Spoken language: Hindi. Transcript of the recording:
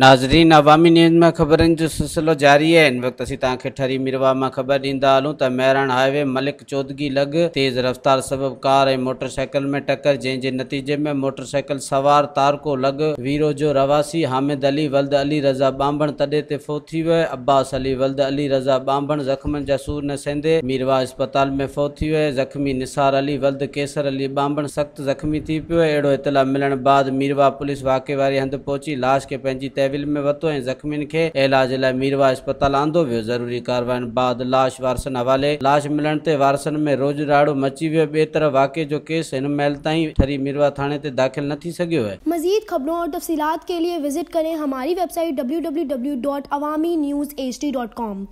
नाज़रीन अवामी न्यूज़ में ख़बरनि जो सिलसिलो जारी है इन वक्त असीं तरी मिरवा में ख़बर दींदा हलूँ तो मेरण हाईवे मलिक चौधगी लग तेज़ रफ़्तार सबब कार ऐं मोटरसाइकिल में टकर जंहिंजे नतीजे में मोटरसाइकिल सवार तारको लग वीरो जो रवासी हामिद अली वल्द अली रज़ा बांभण तदे ते फौत थी वियो अब्बास अली वल्द अली रज़ा बांभण जख्म जसूर न सेंदे मीरवा अस्पताल में फौत थी वियो ज़ख़्मी निसार अली वल्द केसर अली बांभण सख्त ज़ख़्मी थी पियो अड़ो इतला मिलने बाद मीरवा पुलिस वाके वारे हंधि पहुची लाश के पंहिंजी लेवल में वतो ऐं ज़ख़्मियुनि खे इलाज लाइ मीरवा अस्पताल आंदो वो ज़रूरी कार्रवाई बाद लाश वारसन हवाले लाश मिलने ते वारसन में रोज राड़ो मची वो बे तरह वाक़े जो केस इन महल ताईं थरी मीरवा थाने ते दाख़िल न थी सघियो आहे मज़ीद ख़बरों और तफ़सीलात के लिए विज़िट करें हमारी website W W W dot Awami news H D dot com